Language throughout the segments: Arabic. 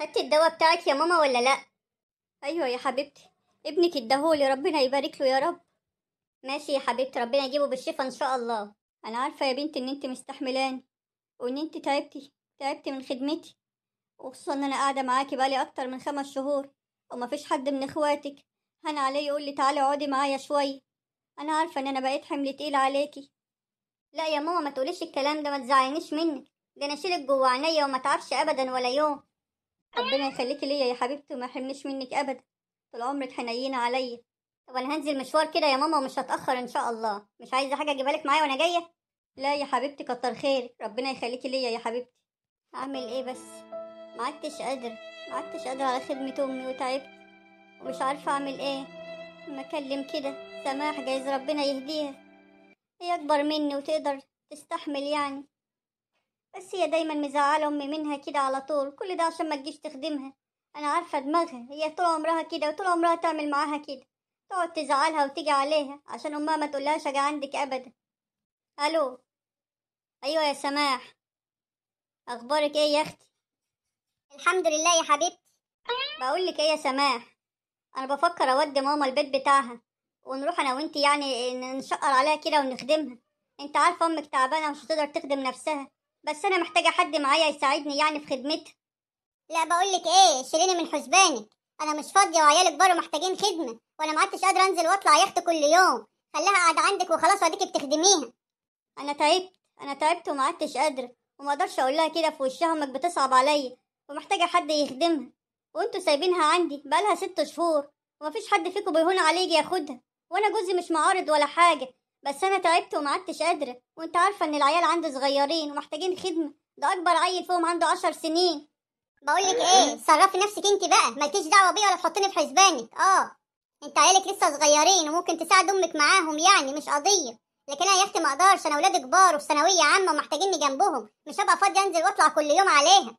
خدتي الدواء بتاعك يا ماما ولا لا ايوه يا حبيبتي ابنك اداهولي ربنا يبارك له يا رب ماشي يا حبيبتي ربنا يجيبه بالشفا ان شاء الله انا عارفه يا بنتي ان انت مستحملاني وان انت تعبتي تعبتي من خدمتي وخصوصا ان انا قاعده معاكي بقالي اكتر من خمس شهور ومفيش حد من اخواتك هنا علي يقول لي تعالي اقعدي معايا شويه انا عارفه ان انا بقيت حمل تقيل عليكي لا يا ماما ما تقوليش الكلام ده ما تزعلنيش منك ده انا اشيلك جوه عينيا وما تعرفش ابدا ولا يوم ربنا يخليكي ليا يا حبيبتي وما يحرمنيش منك ابدا طول عمرك حنينه عليا طب انا هنزل مشوار كده يا ماما ومش هتاخر ان شاء الله مش عايزه حاجه اجيبها لك معايا وانا جايه لا يا حبيبتي كتر خيرك ربنا يخليكي ليا يا حبيبتي اعمل ايه بس ما عدتش قادره ما عدتش قادره على خدمه امي وتعبت ومش عارفه اعمل ايه ما اكلم كده سماح جايز ربنا يهديها هي اكبر مني وتقدر تستحمل يعني بس هي دايما مزعلة أمي منها كده على طول كل ده عشان ما تجيش تخدمها أنا عارفة دماغها هي طول عمرها كده وطول عمرها تعمل معاها كده تقعد تزعلها وتيجي عليها عشان أمها ما تقولهاش أجي عندك أبدا ألو أيوة يا سماح أخبارك إيه يا أختي الحمد لله يا حبيبتي بقولك إيه يا سماح أنا بفكر أودي ماما البيت بتاعها ونروح أنا وإنتي يعني نشقر عليها كده ونخدمها أنت عارفة أمك تعبانة ومش هتقدر تخدم نفسها بس انا محتاجه حد معايا يساعدني يعني في خدمتها لا بقول لك ايه شيليني من حسبانك انا مش فاضيه وعيالي كبار ومحتاجين خدمه وانا ما عدتش قادره انزل واطلع يخت كل يوم خليها قاعده عندك وخلاص واديكي بتخدميها انا تعبت انا تعبت وما عدتش قادره وما اقدرش اقول لها كده في وشها انك بتصعب عليا ومحتاجه حد يخدمها وانتوا سايبينها عندي بقالها ست شهور ومفيش حد فيكم بيهون عليه يجي ياخدها وانا جوزي مش معارض ولا حاجه بس انا تعبت عدتش قادره وانت عارفه ان العيال عندي صغيرين ومحتاجين خدمه ده اكبر عيل فيهم عنده عشر سنين بقولك ايه صرفي نفسك انت بقى مالكيش دعوه بيا ولا تحطيني في حسبانك اه انت عيالك لسه صغيرين وممكن تساعد امك معاهم يعني مش قضيه لكن انا يا اختي ما اقدرش انا اولاد كبار وفي ثانويه عامه ومحتاجيني جنبهم مش هبقى فاضيه انزل واطلع كل يوم عليها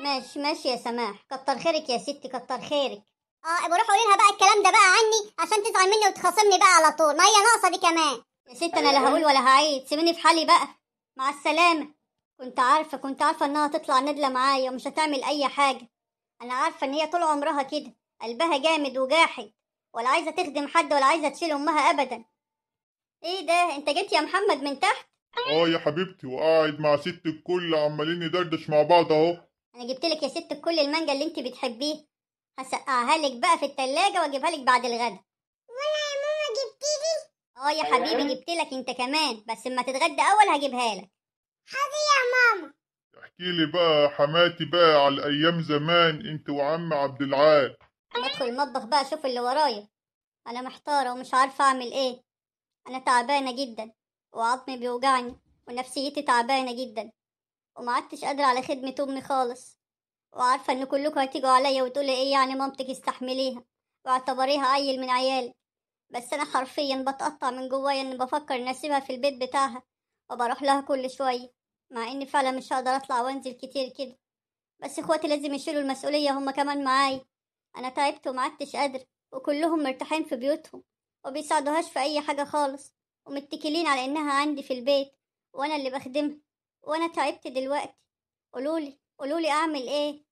ماشي ماشي يا سماح كتر خيرك يا ستي كتر خيرك اه بروح اقول لها بقى الكلام ده بقى عني عشان تزعل مني وتخاصمني بقى على طول ما هي ناقصه دي كمان يا ست انا لا أيوة. هقول ولا هعيد سيبيني في حالي بقى مع السلامه كنت عارفه كنت عارفه انها هتطلع نادله معايا ومش هتعمل اي حاجه انا عارفه ان هي طول عمرها كده قلبها جامد وجاحد ولا عايزه تخدم حد ولا عايزه تشيل امها ابدا ايه ده انت جيت يا محمد من تحت اه يا حبيبتي وقاعد مع ست الكل عمالين ندردش مع بعض اهو انا جبت لك يا ست الكل المانجا اللي انت بتحبيه هسقعها لك بقى في التلاجة واجيبها لك بعد الغدا ولا يا ماما جبتيلي لي اه يا أيوة. حبيبي جبت لك انت كمان بس اما تتغدى اول هجيبها لك حاضر يا ماما احكي لي بقى حماتي بقى على ايام زمان انت وعم عبد العال ادخل المطبخ بقى اشوف اللي ورايا انا محتارة ومش عارفة اعمل ايه انا تعبانة جدا وعظمي بيوجعني ونفسيتي تعبانة جدا ومعدتش قادرة على خدمة امي خالص وعارفة إن كلكم هتيجوا عليا وتقولي إيه يعني مامتك استحمليها واعتبريها عيل من عيالي بس أنا حرفيا بتقطع من جوايا إن بفكر إن أسيبها في البيت بتاعها وبروح لها كل شوية مع إني فعلا مش هقدر أطلع وأنزل كتير كده بس إخواتي لازم يشيلوا المسؤولية هما كمان معايا أنا تعبت ومعدتش قادرة وكلهم مرتاحين في بيوتهم وبيساعدوهاش في أي حاجة خالص ومتكلين على إنها عندي في البيت وأنا اللي بخدمها وأنا تعبت دلوقتي قولولي قولوا لي اعمل ايه